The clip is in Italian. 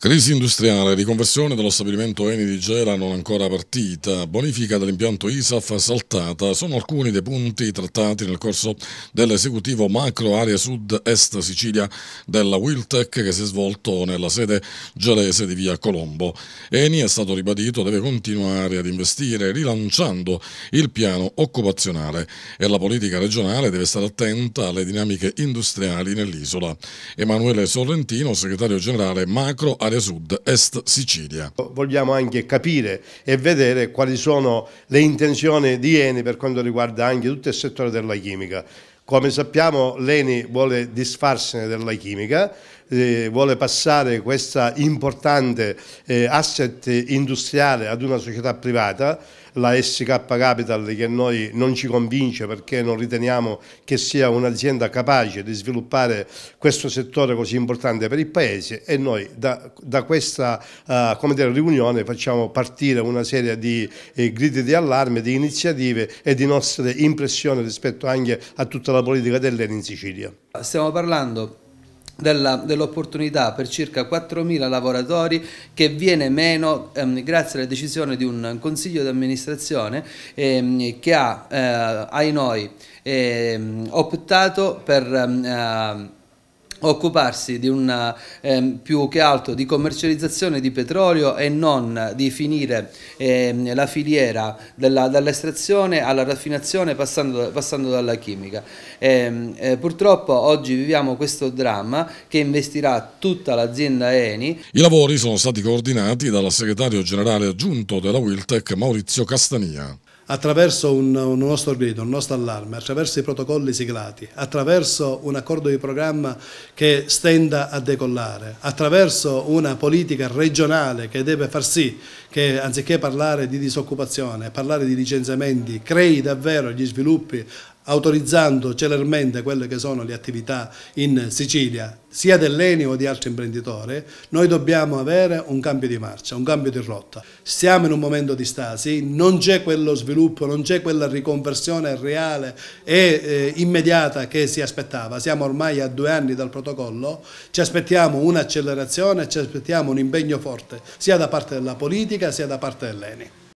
Crisi industriale, riconversione dello stabilimento Eni di Gela non ancora partita, bonifica dell'impianto ISAF saltata, sono alcuni dei punti trattati nel corso dell'esecutivo macro area sud-est Sicilia della Wiltec che si è svolto nella sede gelese di via Colombo. Eni è stato ribadito deve continuare ad investire rilanciando il piano occupazionale e la politica regionale deve stare attenta alle dinamiche industriali nell'isola. Emanuele Sorrentino, segretario generale macro area area sud, est Sicilia. Vogliamo anche capire e vedere quali sono le intenzioni di Eni per quanto riguarda anche tutto il settore della chimica. Come sappiamo l'Eni vuole disfarsene della chimica, eh, vuole passare questa importante eh, asset industriale ad una società privata, la SK Capital che noi non ci convince perché non riteniamo che sia un'azienda capace di sviluppare questo settore così importante per il Paese e noi da, da questa uh, dire, riunione facciamo partire una serie di eh, gridi di allarme, di iniziative e di nostre impressioni rispetto anche a tutta la politica dell'ENI in Sicilia. Stiamo parlando dell'opportunità dell per circa 4.000 lavoratori che viene meno ehm, grazie alla decisione di un consiglio di amministrazione ehm, che ha, eh, ai noi, ehm, optato per... Ehm, occuparsi di una, ehm, più che altro di commercializzazione di petrolio e non di finire ehm, la filiera dall'estrazione dall alla raffinazione passando, passando dalla chimica. E, ehm, eh, purtroppo oggi viviamo questo dramma che investirà tutta l'azienda Eni. I lavori sono stati coordinati dal segretario generale aggiunto della Wiltec Maurizio Castania attraverso un, un, nostro grido, un nostro allarme, attraverso i protocolli siglati, attraverso un accordo di programma che stenda a decollare, attraverso una politica regionale che deve far sì che anziché parlare di disoccupazione, parlare di licenziamenti, crei davvero gli sviluppi autorizzando celermente quelle che sono le attività in Sicilia, sia dell'ENI o di altri imprenditori, noi dobbiamo avere un cambio di marcia, un cambio di rotta. Siamo in un momento di stasi, non c'è quello sviluppo, non c'è quella riconversione reale e eh, immediata che si aspettava. Siamo ormai a due anni dal protocollo, ci aspettiamo un'accelerazione, ci aspettiamo un impegno forte, sia da parte della politica sia da parte dell'ENI.